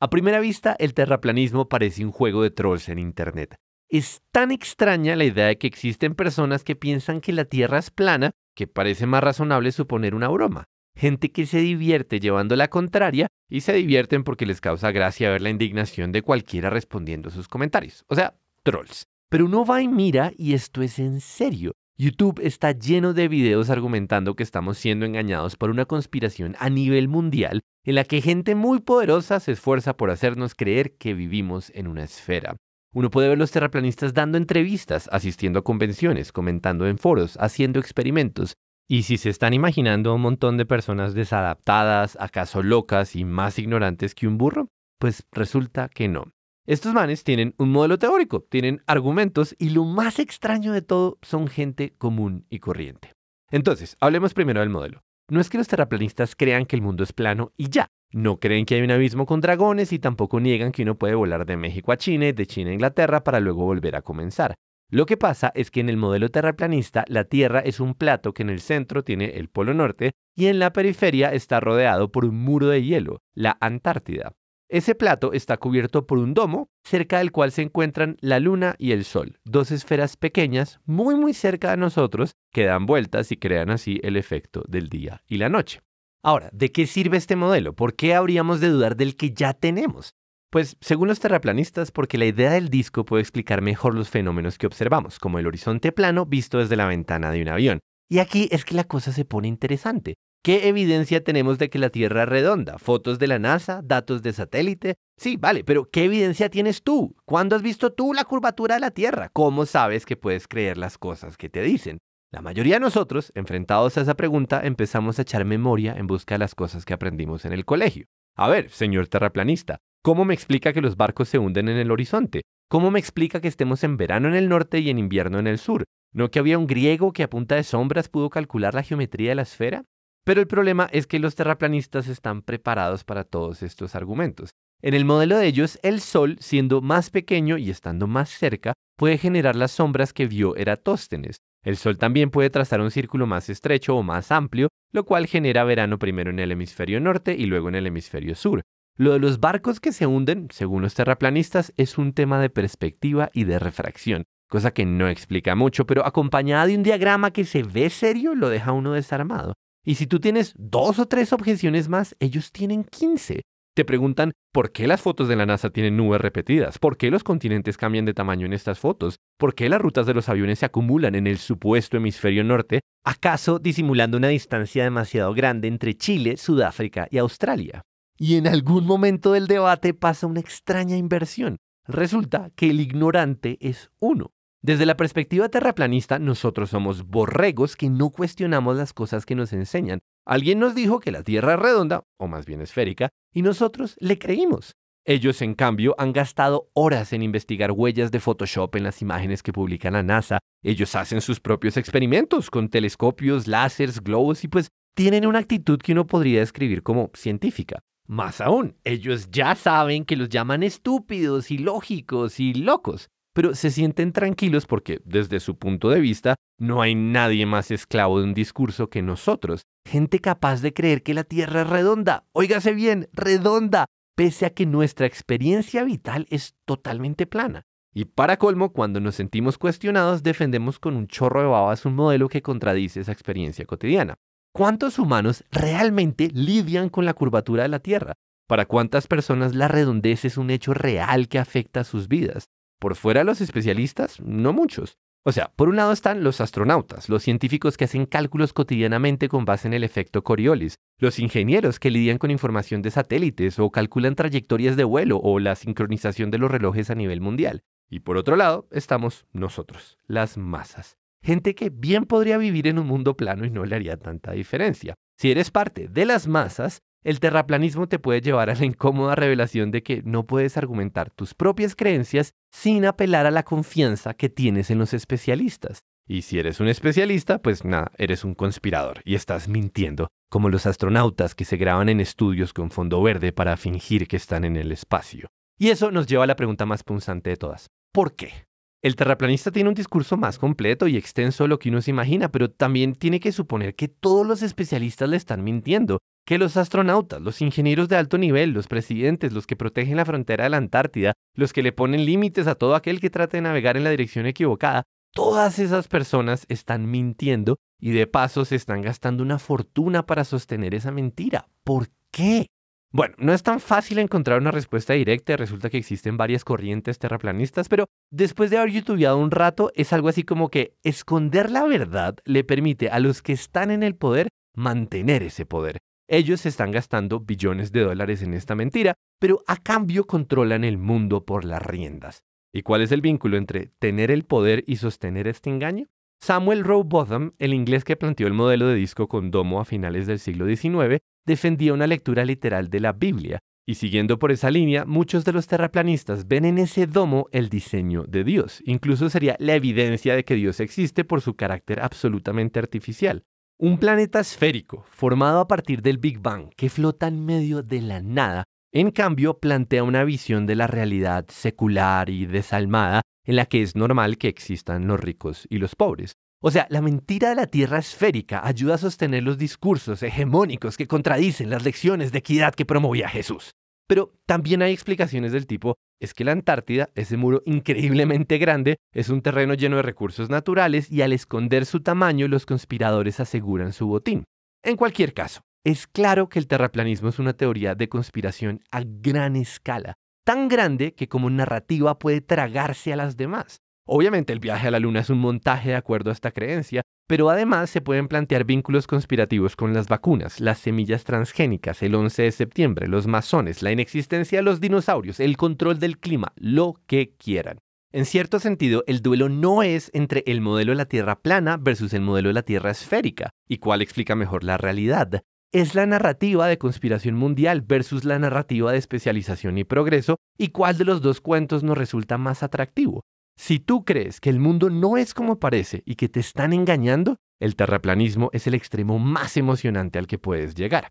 A primera vista, el terraplanismo parece un juego de trolls en Internet. Es tan extraña la idea de que existen personas que piensan que la Tierra es plana que parece más razonable suponer una broma. Gente que se divierte llevando la contraria y se divierten porque les causa gracia ver la indignación de cualquiera respondiendo sus comentarios. O sea, trolls. Pero uno va y mira y esto es en serio. YouTube está lleno de videos argumentando que estamos siendo engañados por una conspiración a nivel mundial en la que gente muy poderosa se esfuerza por hacernos creer que vivimos en una esfera. Uno puede ver los terraplanistas dando entrevistas, asistiendo a convenciones, comentando en foros, haciendo experimentos. Y si se están imaginando un montón de personas desadaptadas, acaso locas y más ignorantes que un burro, pues resulta que no. Estos manes tienen un modelo teórico, tienen argumentos y lo más extraño de todo son gente común y corriente. Entonces, hablemos primero del modelo. No es que los terraplanistas crean que el mundo es plano y ya. No creen que hay un abismo con dragones y tampoco niegan que uno puede volar de México a China y de China a Inglaterra para luego volver a comenzar. Lo que pasa es que en el modelo terraplanista la Tierra es un plato que en el centro tiene el Polo Norte y en la periferia está rodeado por un muro de hielo, la Antártida. Ese plato está cubierto por un domo, cerca del cual se encuentran la luna y el sol, dos esferas pequeñas muy muy cerca de nosotros que dan vueltas y crean así el efecto del día y la noche. Ahora, ¿de qué sirve este modelo? ¿Por qué habríamos de dudar del que ya tenemos? Pues, según los terraplanistas, porque la idea del disco puede explicar mejor los fenómenos que observamos, como el horizonte plano visto desde la ventana de un avión. Y aquí es que la cosa se pone interesante, ¿Qué evidencia tenemos de que la Tierra es redonda? ¿Fotos de la NASA? ¿Datos de satélite? Sí, vale, pero ¿qué evidencia tienes tú? ¿Cuándo has visto tú la curvatura de la Tierra? ¿Cómo sabes que puedes creer las cosas que te dicen? La mayoría de nosotros, enfrentados a esa pregunta, empezamos a echar memoria en busca de las cosas que aprendimos en el colegio. A ver, señor terraplanista, ¿cómo me explica que los barcos se hunden en el horizonte? ¿Cómo me explica que estemos en verano en el norte y en invierno en el sur? ¿No que había un griego que a punta de sombras pudo calcular la geometría de la esfera? Pero el problema es que los terraplanistas están preparados para todos estos argumentos. En el modelo de ellos, el Sol, siendo más pequeño y estando más cerca, puede generar las sombras que vio Eratóstenes. El Sol también puede trazar un círculo más estrecho o más amplio, lo cual genera verano primero en el hemisferio norte y luego en el hemisferio sur. Lo de los barcos que se hunden, según los terraplanistas, es un tema de perspectiva y de refracción, cosa que no explica mucho, pero acompañada de un diagrama que se ve serio, lo deja uno desarmado. Y si tú tienes dos o tres objeciones más, ellos tienen 15. Te preguntan por qué las fotos de la NASA tienen nubes repetidas, por qué los continentes cambian de tamaño en estas fotos, por qué las rutas de los aviones se acumulan en el supuesto hemisferio norte, acaso disimulando una distancia demasiado grande entre Chile, Sudáfrica y Australia. Y en algún momento del debate pasa una extraña inversión. Resulta que el ignorante es uno. Desde la perspectiva terraplanista, nosotros somos borregos que no cuestionamos las cosas que nos enseñan. Alguien nos dijo que la Tierra es redonda, o más bien esférica, y nosotros le creímos. Ellos, en cambio, han gastado horas en investigar huellas de Photoshop en las imágenes que publica la NASA. Ellos hacen sus propios experimentos con telescopios, láseres, globos y pues tienen una actitud que uno podría describir como científica. Más aún, ellos ya saben que los llaman estúpidos, ilógicos y locos pero se sienten tranquilos porque desde su punto de vista no hay nadie más esclavo de un discurso que nosotros. Gente capaz de creer que la Tierra es redonda. Óigase bien, redonda, pese a que nuestra experiencia vital es totalmente plana. Y para colmo, cuando nos sentimos cuestionados, defendemos con un chorro de babas un modelo que contradice esa experiencia cotidiana. ¿Cuántos humanos realmente lidian con la curvatura de la Tierra? ¿Para cuántas personas la redondez es un hecho real que afecta sus vidas? Por fuera los especialistas, no muchos. O sea, por un lado están los astronautas, los científicos que hacen cálculos cotidianamente con base en el efecto Coriolis, los ingenieros que lidian con información de satélites o calculan trayectorias de vuelo o la sincronización de los relojes a nivel mundial. Y por otro lado estamos nosotros, las masas. Gente que bien podría vivir en un mundo plano y no le haría tanta diferencia. Si eres parte de las masas, el terraplanismo te puede llevar a la incómoda revelación de que no puedes argumentar tus propias creencias sin apelar a la confianza que tienes en los especialistas. Y si eres un especialista, pues nada, eres un conspirador y estás mintiendo, como los astronautas que se graban en estudios con fondo verde para fingir que están en el espacio. Y eso nos lleva a la pregunta más punzante de todas. ¿Por qué? El terraplanista tiene un discurso más completo y extenso de lo que uno se imagina, pero también tiene que suponer que todos los especialistas le están mintiendo, que los astronautas, los ingenieros de alto nivel, los presidentes, los que protegen la frontera de la Antártida, los que le ponen límites a todo aquel que trate de navegar en la dirección equivocada, todas esas personas están mintiendo y de paso se están gastando una fortuna para sostener esa mentira. ¿Por qué? Bueno, no es tan fácil encontrar una respuesta directa, resulta que existen varias corrientes terraplanistas, pero después de haber youtubeado un rato, es algo así como que esconder la verdad le permite a los que están en el poder mantener ese poder. Ellos están gastando billones de dólares en esta mentira, pero a cambio controlan el mundo por las riendas. ¿Y cuál es el vínculo entre tener el poder y sostener este engaño? Samuel Rowbotham, el inglés que planteó el modelo de disco con domo a finales del siglo XIX, defendía una lectura literal de la Biblia, y siguiendo por esa línea, muchos de los terraplanistas ven en ese domo el diseño de Dios. Incluso sería la evidencia de que Dios existe por su carácter absolutamente artificial. Un planeta esférico, formado a partir del Big Bang, que flota en medio de la nada, en cambio plantea una visión de la realidad secular y desalmada en la que es normal que existan los ricos y los pobres. O sea, la mentira de la Tierra esférica ayuda a sostener los discursos hegemónicos que contradicen las lecciones de equidad que promovía Jesús. Pero también hay explicaciones del tipo, es que la Antártida, ese muro increíblemente grande, es un terreno lleno de recursos naturales y al esconder su tamaño los conspiradores aseguran su botín. En cualquier caso, es claro que el terraplanismo es una teoría de conspiración a gran escala, tan grande que como narrativa puede tragarse a las demás. Obviamente el viaje a la Luna es un montaje de acuerdo a esta creencia, pero además se pueden plantear vínculos conspirativos con las vacunas, las semillas transgénicas, el 11 de septiembre, los masones, la inexistencia de los dinosaurios, el control del clima, lo que quieran. En cierto sentido, el duelo no es entre el modelo de la Tierra plana versus el modelo de la Tierra esférica, y cuál explica mejor la realidad. Es la narrativa de conspiración mundial versus la narrativa de especialización y progreso, y cuál de los dos cuentos nos resulta más atractivo. Si tú crees que el mundo no es como parece y que te están engañando, el terraplanismo es el extremo más emocionante al que puedes llegar.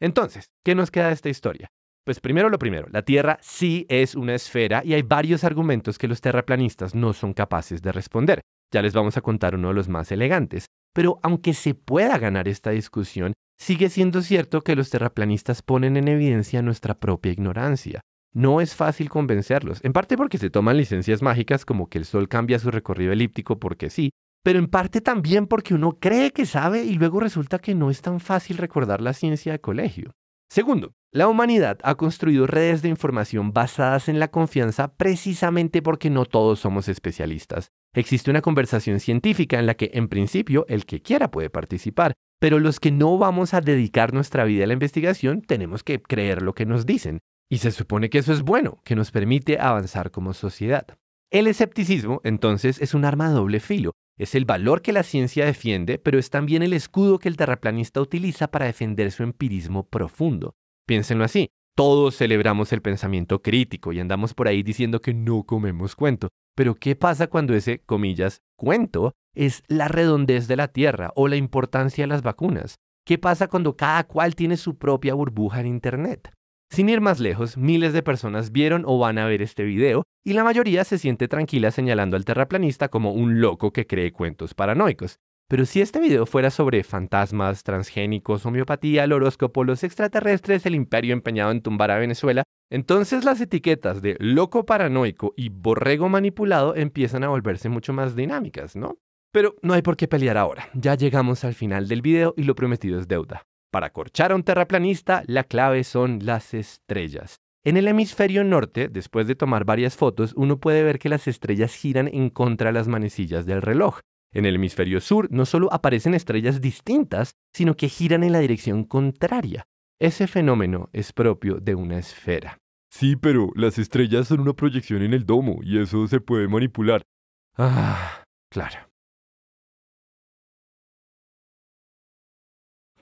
Entonces, ¿qué nos queda de esta historia? Pues primero lo primero, la Tierra sí es una esfera y hay varios argumentos que los terraplanistas no son capaces de responder. Ya les vamos a contar uno de los más elegantes. Pero aunque se pueda ganar esta discusión, sigue siendo cierto que los terraplanistas ponen en evidencia nuestra propia ignorancia. No es fácil convencerlos, en parte porque se toman licencias mágicas como que el Sol cambia su recorrido elíptico porque sí, pero en parte también porque uno cree que sabe y luego resulta que no es tan fácil recordar la ciencia de colegio. Segundo, la humanidad ha construido redes de información basadas en la confianza precisamente porque no todos somos especialistas. Existe una conversación científica en la que en principio el que quiera puede participar, pero los que no vamos a dedicar nuestra vida a la investigación tenemos que creer lo que nos dicen. Y se supone que eso es bueno, que nos permite avanzar como sociedad. El escepticismo, entonces, es un arma de doble filo. Es el valor que la ciencia defiende, pero es también el escudo que el terraplanista utiliza para defender su empirismo profundo. Piénsenlo así, todos celebramos el pensamiento crítico y andamos por ahí diciendo que no comemos cuento. Pero ¿qué pasa cuando ese, comillas, cuento es la redondez de la Tierra o la importancia de las vacunas? ¿Qué pasa cuando cada cual tiene su propia burbuja en Internet? Sin ir más lejos, miles de personas vieron o van a ver este video y la mayoría se siente tranquila señalando al terraplanista como un loco que cree cuentos paranoicos. Pero si este video fuera sobre fantasmas, transgénicos, homeopatía, el horóscopo, los extraterrestres, el imperio empeñado en tumbar a Venezuela, entonces las etiquetas de loco paranoico y borrego manipulado empiezan a volverse mucho más dinámicas, ¿no? Pero no hay por qué pelear ahora, ya llegamos al final del video y lo prometido es deuda. Para corchar a un terraplanista, la clave son las estrellas. En el hemisferio norte, después de tomar varias fotos, uno puede ver que las estrellas giran en contra de las manecillas del reloj. En el hemisferio sur no solo aparecen estrellas distintas, sino que giran en la dirección contraria. Ese fenómeno es propio de una esfera. Sí, pero las estrellas son una proyección en el domo y eso se puede manipular. Ah, claro.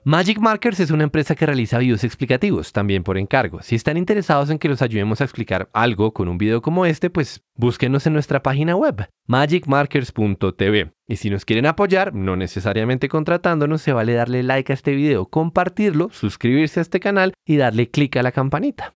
Magic Markers es una empresa que realiza videos explicativos, también por encargo. Si están interesados en que los ayudemos a explicar algo con un video como este, pues búsquenos en nuestra página web, magicmarkers.tv. Y si nos quieren apoyar, no necesariamente contratándonos, se vale darle like a este video, compartirlo, suscribirse a este canal y darle clic a la campanita.